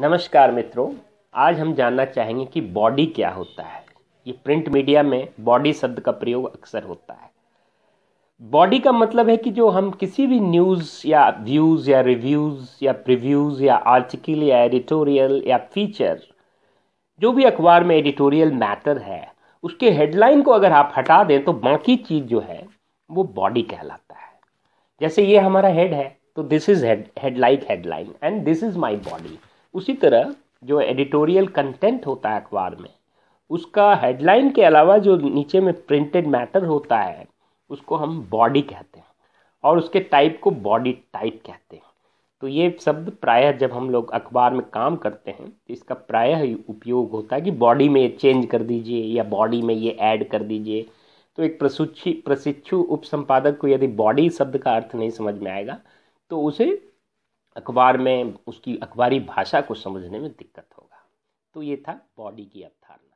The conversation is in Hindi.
नमस्कार मित्रों आज हम जानना चाहेंगे कि बॉडी क्या होता है ये प्रिंट मीडिया में बॉडी शब्द का प्रयोग अक्सर होता है बॉडी का मतलब है कि जो हम किसी भी न्यूज़ या व्यूज़ या रिव्यूज़ या प्रिव्यूज़ या आर्टिकल या एडिटोरियल या फीचर जो भी अखबार में एडिटोरियल मैटर है उसके हेडलाइन को अगर आप हटा दें तो बाकी चीज़ जो है वो बॉडी कहलाता है जैसे ये हमारा हेड है तो this is head head like headline and this is my body उसी तरह जो एडिटोरियल कंटेंट होता है अखबार में उसका हेडलाइन के अलावा जो नीचे में प्रिंटेड मैटर होता है उसको हम बॉडी कहते हैं और उसके टाइप को बॉडी टाइप कहते हैं तो ये शब्द प्रायः जब हम लोग अखबार में काम करते हैं तो इसका प्रायः उपयोग होता है कि बॉडी में चेंज कर दीजिए या बॉडी में ये ऐड कर दीजिए तो एक प्रशिक्षु प्रशिक्षु उप संपादक को यदि बॉडी शब्द का अर्थ नहीं समझ में आएगा तो उसे अखबार में उसकी अखबारी भाषा को समझने में दिक्कत होगा तो ये था बॉडी की अवधारणा